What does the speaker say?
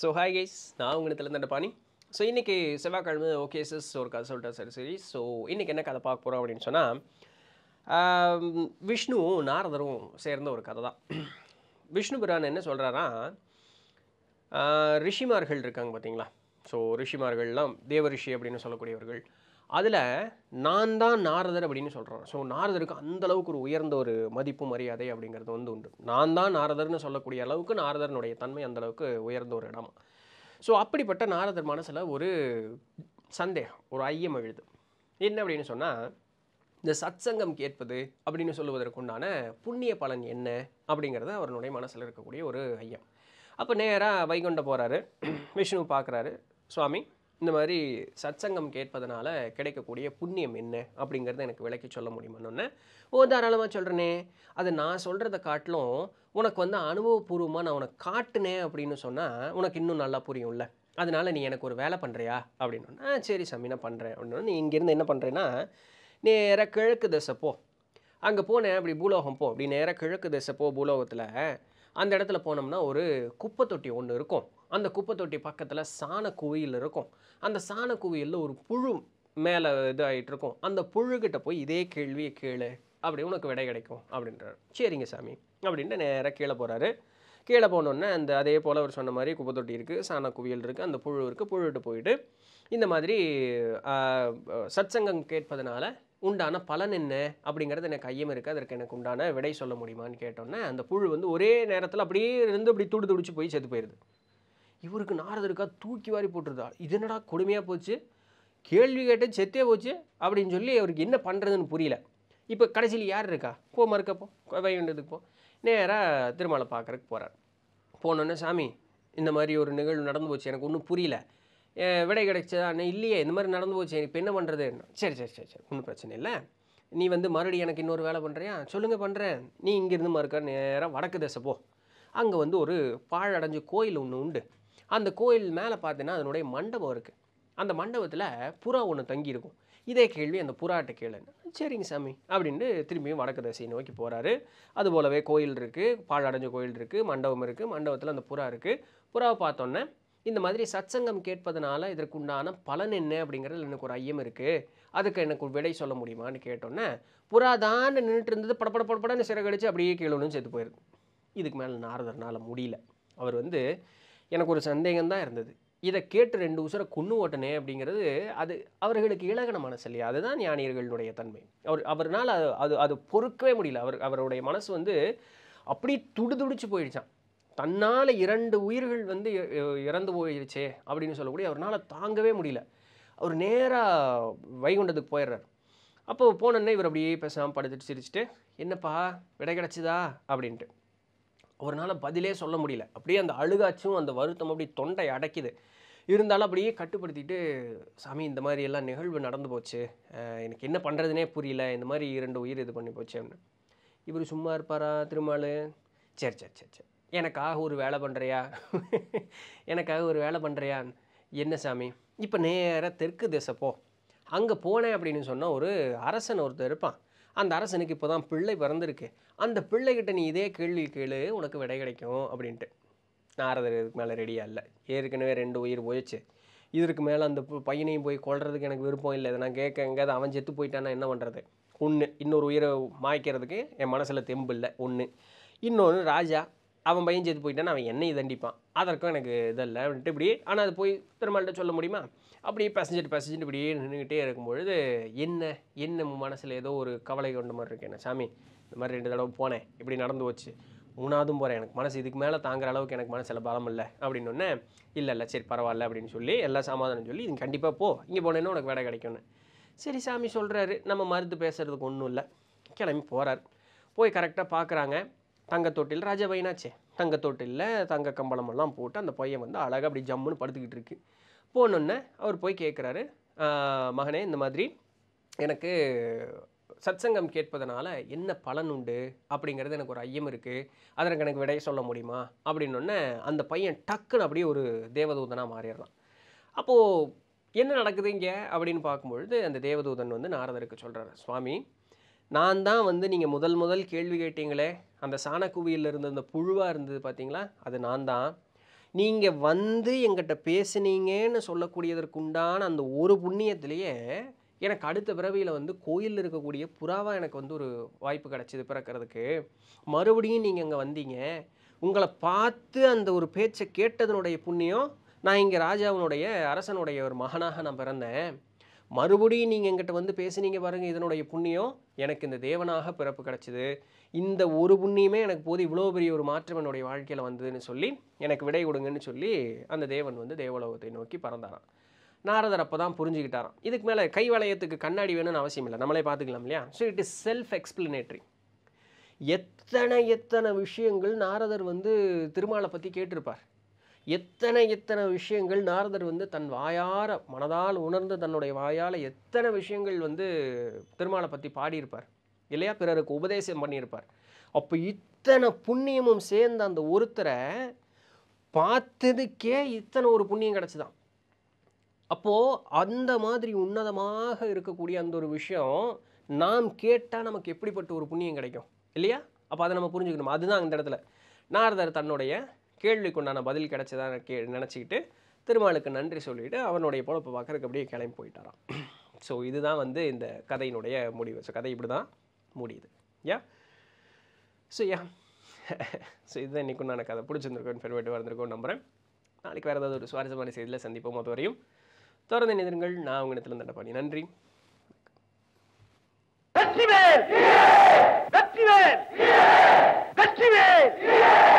So hi guys நான் உங்களுக்கு பாணி ஸோ இன்றைக்கி செவ்வாய்க்கிழமை ஓகே சிஸ் ஒரு கதை சொல்லிட்டேன் சரி சரி ஸோ இன்றைக்கி என்ன கதை பார்க்க போகிறோம் அப்படின்னு சொன்னால் விஷ்ணுவும் நாரதரும் சேர்ந்த ஒரு கதை தான் விஷ்ணு புரான் என்ன சொல்கிறாரா ரிஷிமார்கள் இருக்காங்க பார்த்தீங்களா ஸோ ரிஷிமார்கள்லாம் தேவரிஷி அப்படின்னு சொல்லக்கூடியவர்கள் அதில் நான் தான் நாரதர் அப்படின்னு சொல்கிறோம் ஸோ நாரதருக்கு அந்த அளவுக்கு ஒரு உயர்ந்த ஒரு மதிப்பு மரியாதை அப்படிங்கிறது வந்து உண்டு நான் தான் நாரதர்னு சொல்லக்கூடிய அளவுக்கு நாரதரனுடைய தன்மை அந்த அளவுக்கு உயர்ந்த ஒரு இடம் ஸோ அப்படிப்பட்ட நாரதர் மனசில் ஒரு சந்தேகம் ஒரு ஐயம் எழுது என்ன அப்படின்னு சொன்னால் இந்த சத்சங்கம் கேட்பது அப்படின்னு சொல்லுவதற்குண்டான புண்ணிய பலன் என்ன அப்படிங்கிறது அவருடைய மனசில் இருக்கக்கூடிய ஒரு ஐயம் அப்போ நேராக வைகுண்டம் போகிறாரு விஷ்ணு பார்க்குறாரு சுவாமி இந்த மாதிரி சத்சங்கம் கேட்பதனால கிடைக்கக்கூடிய புண்ணியம் என்ன அப்படிங்கிறத எனக்கு விளக்கி சொல்ல முடியுமான்னு ஓ தாராளமாக சொல்கிறேனே அது நான் சொல்கிறத காட்டிலும் உனக்கு வந்து அனுபவபூர்வமாக நான் உனக்கு காட்டினேன் அப்படின்னு சொன்னால் உனக்கு இன்னும் நல்லா புரியும்ல அதனால் நீ எனக்கு ஒரு வேலை பண்ணுறியா அப்படின்னு ஆ சரி சாமி நான் பண்ணுறேன் அப்படின்னு நீ இங்கேருந்து என்ன பண்ணுறேன்னா நேராக கிழக்கு திசை போ அங்கே போனேன் அப்படி பூலோகம் போ அப்படி நேராக கிழக்கு திசை போ பூலோகத்தில் அந்த இடத்துல போனோம்னா ஒரு குப்பை தொட்டி ஒன்று இருக்கும் அந்த குப்பை தொட்டி பக்கத்தில் சாண கோயில் இருக்கும் அந்த சாண கோயிலில் ஒரு புழு மேலே இது ஆகிட்டு இருக்கும் அந்த புழுகிட்ட போய் இதே கேள்வியை கேளு அப்படி உனக்கு விடை கிடைக்கும் அப்படின்றார் சரிங்க சாமி அப்படின்ட்டு நேராக கீழே போகிறாரு கீழே போனோடனே அந்த அதே போல் அவர் சொன்ன மாதிரி குப்பை தொட்டி இருக்குது சாண குவியல் இருக்குது அந்த புழு இருக்குது புழுட்டு போயிட்டு இந்த மாதிரி சத்சங்கம் கேட்பதனால உண்டான பலன் என்ன அப்படிங்கிறது எனக்கு ஐயம் இருக்குது அதற்கு எனக்கு உண்டான விடை சொல்ல முடியுமான்னு கேட்டோன்னே அந்த புழு வந்து ஒரே நேரத்தில் அப்படியே இருந்து அப்படி துடி துடிச்சு போய் செத்து போயிடுது இவருக்கு நாரதருக்கா தூக்கி வாரி போட்டிருந்தாள் இது என்னடா கொடுமையாக போச்சு கேள்வி கேட்டு செத்தே போச்சு அப்படின்னு சொல்லி அவருக்கு என்ன பண்ணுறதுன்னு புரியல இப்போ கடைசியில் யார் இருக்கா போ மறுக்கப்போ வைகுண்டத்துக்கு போ நேராக திருமாலை பார்க்குறக்கு போகிறார் போனோன்னே சாமி இந்த மாதிரி ஒரு நிகழ்வு நடந்து போச்சு எனக்கு ஒன்றும் புரியல விடை கிடைச்சதா இல்லையே இந்த மாதிரி நடந்து போச்சு எனக்கு என்ன பண்ணுறது சரி சரி சரி சரி ஒன்றும் பிரச்சனை இல்லை நீ வந்து மறுபடியும் எனக்கு இன்னொரு வேலை பண்ணுறியா சொல்லுங்கள் பண்ணுறேன் நீ இங்கேருந்து மறுக்க நேராக வடக்கு திசை போ அங்கே வந்து ஒரு பாழடைஞ்ச கோயில் ஒன்று உண்டு அந்த கோயில் மேலே பார்த்தீங்கன்னா அதனுடைய மண்டபம் இருக்குது அந்த மண்டபத்தில் புறா ஒன்று தங்கியிருக்கும் இதே கேள்வி அந்த புறாட்ட கேளுன்னு சரிங்க சாமி அப்படின்ட்டு திரும்பியும் வடக்கு தசை நோக்கி போகிறாரு அது போலவே கோயில் இருக்குது பாழடைஞ்ச கோயில் இருக்குது மண்டபம் இருக்குது மண்டபத்தில் அந்த புறா இருக்குது புறாவை பார்த்தோன்னே இந்த மாதிரி சச்சங்கம் கேட்பதனால இதற்குண்டான பலன் என்ன அப்படிங்கிறது எனக்கு ஒரு ஐயம் இருக்குது அதுக்கு எனக்கு விடை சொல்ல முடியுமான்னு கேட்டோன்னே புறா தான் நின்றுட்டு இருந்தது படப்பட படப்படன்னு சிறகடிச்சு அப்படியே கேளுன்னு சேர்த்து போயிருக்கு இதுக்கு மேலே நாரதர்னால் முடியல அவர் வந்து எனக்கு ஒரு சந்தேகம்தான் இருந்தது இதை கேட்டு ரெண்டு உசுரை குன்னு ஓட்டனே அப்படிங்கிறது அது அவர்களுக்கு இலகன மனசு இல்லையா அதுதான் ஞானியர்களுடைய தன்மை அவர் அவர்னால் அது அது அது பொறுக்கவே முடியல அவர் அவருடைய மனசு வந்து அப்படி துடுதுடிச்சு போயிடுச்சான் தன்னால் இரண்டு உயிர்கள் வந்து இறந்து போயிடுச்சே அப்படின்னு சொல்லக்கூடிய அவர்னால் தாங்கவே முடியல அவர் நேராக வைகுண்டத்துக்கு போயிடுறார் அப்போ போனோன்னே இவர் அப்படியே பேசாமல் படுத்துட்டு சிரிச்சுட்டு என்னப்பா விடை கிடச்சிதா அப்படின்ட்டு அவரால் பதிலே சொல்ல முடியல அப்படியே அந்த அழுகாச்சும் அந்த வருத்தம் அப்படி தொண்டை அடைக்குது இருந்தாலும் அப்படியே கட்டுப்படுத்திட்டு சாமி இந்த மாதிரி எல்லாம் நிகழ்வு நடந்து போச்சு எனக்கு என்ன பண்ணுறதுனே புரியல இந்த மாதிரி இரண்டு உயிர் இது பண்ணி போச்சு அப்படின்னு இவர் சும்மா இருப்பாரா திருமால் சரி சரி சரி சரி எனக்காக ஒரு வேலை பண்ணுறியா எனக்காக ஒரு வேலை பண்ணுறியா என்ன சாமி இப்போ நேராக தெற்கு திசை போ அங்கே போனேன் அப்படின்னு சொன்னால் ஒரு அரசன் ஒருத்தர் இருப்பான் அந்த அரசனுக்கு இப்போ தான் பிள்ளை பிறந்திருக்கு அந்த பிள்ளைகிட்ட நீ இதே கேள்வி கேளு உனக்கு விடை கிடைக்கும் அப்படின்ட்டு நாரதர் இதுக்கு மேலே ரெடியாக இல்லை ஏற்கனவே ரெண்டு உயிர் போயிடுச்சு இதற்கு மேலே அந்த பையனையும் போய் கொள்றதுக்கு எனக்கு விருப்பம் இல்லை இதை நான் கேட்க எங்கேயாவது அவன் செத்து போயிட்டான்னா என்ன பண்ணுறது ஒன்று இன்னொரு உயிரை மாய்க்கிறதுக்கு என் மனசில் தெம்பு இல்லை ஒன்று இன்னொன்று ராஜா அவன் பையன் சேர்த்து போயிட்டான் அவன் என்னை தண்டிப்பான் அதற்கும் எனக்கு இதல்ல அப்படின்ட்டு இப்படி ஆனால் அது போய் திருமணம் சொல்ல முடியுமா அப்படியே பேசஞ்சர் பேசஞ்சர் இப்படியே நின்றுக்கிட்டே இருக்கும்பொழுது என்ன என்ன மனசில் ஏதோ ஒரு கவலை கொண்ட மாதிரி என்ன சாமி இந்த மாதிரி ரெண்டு தடவை போனேன் இப்படி நடந்து போச்சு மூணாவதும் போகிறேன் எனக்கு மனசு இதுக்கு மேலே தாங்குற அளவுக்கு எனக்கு மனசில் பலம் இல்லை அப்படின்னு ஒன்று இல்லை இல்லை சரி பரவாயில்ல அப்படின்னு சொல்லி எல்லாம் சமாதானம் சொல்லி இது கண்டிப்பாக போ இங்கே போனேன்னா உனக்கு வேலை கிடைக்கும்னு சரி சாமி சொல்கிறாரு நம்ம மருந்து பேசுகிறதுக்கு ஒன்றும் இல்லை கிளம்பி போகிறார் போய் கரெக்டாக பார்க்குறாங்க தங்கத்தொட்டில் ராஜா பையனாச்சே தொட்டிலில் தங்க கம்பளமெல்லாம் போட்டு அந்த பையன் வந்து அழகாக அப்படி ஜம்முன்னு படுத்துக்கிட்டு இருக்கு போனோன்னே அவர் போய் கேட்குறாரு மகனே இந்த மாதிரி எனக்கு சத்சங்கம் கேட்பதனால என்ன பலன் உண்டு அப்படிங்கிறது எனக்கு ஒரு ஐயம் இருக்குது அதற்கு எனக்கு விடையை சொல்ல முடியுமா அப்படின்னொன்னே அந்த பையன் டக்குன்னு அப்படியே ஒரு தேவதூதனாக மாறிடலாம் அப்போது என்ன நடக்குது இங்கே அப்படின்னு பார்க்கும்பொழுது அந்த தேவதூதன் வந்து நாரதருக்கு சொல்கிறார் சுவாமி நான் தான் வந்து நீங்கள் முதல் முதல் கேள்வி கேட்டீங்களே அந்த சாணக்குவியில் இருந்த அந்த புழுவாக இருந்தது பார்த்தீங்களா அது நான் தான் நீங்கள் வந்து எங்கிட்ட பேசுனீங்கன்னு சொல்லக்கூடியதற்குண்டான அந்த ஒரு புண்ணியத்திலேயே எனக்கு அடுத்த பிறவியில் வந்து கோயிலில் இருக்கக்கூடிய புறாவாக எனக்கு வந்து ஒரு வாய்ப்பு கிடச்சிது பிறக்கிறதுக்கு மறுபடியும் நீங்கள் இங்கே வந்தீங்க உங்களை பார்த்து அந்த ஒரு பேச்சை கேட்டதனுடைய புண்ணியம் நான் இங்கே ராஜாவினுடைய அரசனுடைய ஒரு மகனாக நான் பிறந்தேன் மறுபடியும் நீங்கள் எங்கிட்ட வந்து பேசுனீங்க பாருங்கள் இதனுடைய புண்ணியம் எனக்கு இந்த தேவனாக பிறப்பு கிடச்சிது இந்த ஒரு புண்ணியமே எனக்கு போது இவ்வளோ பெரிய ஒரு மாற்றம் என்னுடைய வாழ்க்கையில் வந்ததுன்னு சொல்லி எனக்கு விடை கொடுங்கன்னு சொல்லி அந்த தேவன் வந்து தேவலோகத்தை நோக்கி பறந்தாராம் நாரதர் அப்போ தான் புரிஞ்சுக்கிட்டாராம் இதுக்கு மேலே கை வளையத்துக்கு கண்ணாடி வேணும்னு அவசியம் இல்லை நம்மளே பார்த்துக்கலாம் இல்லையா so it is self explanatory எத்தனை எத்தனை விஷயங்கள் நாரதர் வந்து திருமாலை பற்றி கேட்டிருப்பார் எத்தனை எத்தனை விஷயங்கள் நாரதர் வந்து தன் வாயார மனதால் உணர்ந்து தன்னுடைய வாயால் எத்தனை விஷயங்கள் வந்து திருமாலை பற்றி பாடியிருப்பார் இல்லையா பிறருக்கு உபதேசம் பண்ணியிருப்பார் அப்போ இத்தனை புண்ணியமும் சேர்ந்த அந்த ஒருத்தரை பார்த்ததுக்கே இத்தனை ஒரு புண்ணியம் கிடச்சிதான் அப்போது அந்த மாதிரி உன்னதமாக இருக்கக்கூடிய அந்த ஒரு விஷயம் நாம் கேட்டால் நமக்கு எப்படிப்பட்ட ஒரு புண்ணியம் கிடைக்கும் இல்லையா அப்போ அதை நம்ம புரிஞ்சுக்கணும் அதுதான் அந்த இடத்துல நாரதர் தன்னுடைய கேள்விக்குண்டான பதில் கிடைச்சதான் கே நினச்சிக்கிட்டு திருமாலுக்கு நன்றி சொல்லிவிட்டு அவனுடைய பொழப்பை பார்க்குறதுக்கு அப்படியே கிளம்பி போயிட்டாரான் ஸோ இதுதான் வந்து இந்த கதையினுடைய முடிவு ஸோ கதை இப்படி தான் முடியுது யா ஸோ யா ஸோ இதுதான் இன்றைக்கும் நான் கதை பிடிச்சிருந்துருக்கோம் ஃபெர்வேட்டு வந்திருக்கோம் நம்புகிறேன் நாளைக்கு வேறு ஏதாவது ஒரு சுவாரஸ்யமான செய்தியில் சந்திப்போம் அது வரையும் தொடர்ந்து நிதிருங்கள் நான் உங்களிடத்தில் தண்டபாணி நன்றி வெற்றிவேல் வெற்றிவேல் Yeah!